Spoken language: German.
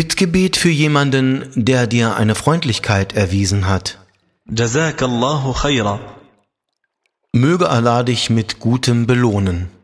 Bittgebet für jemanden, der dir eine Freundlichkeit erwiesen hat. Möge Allah dich mit Gutem belohnen.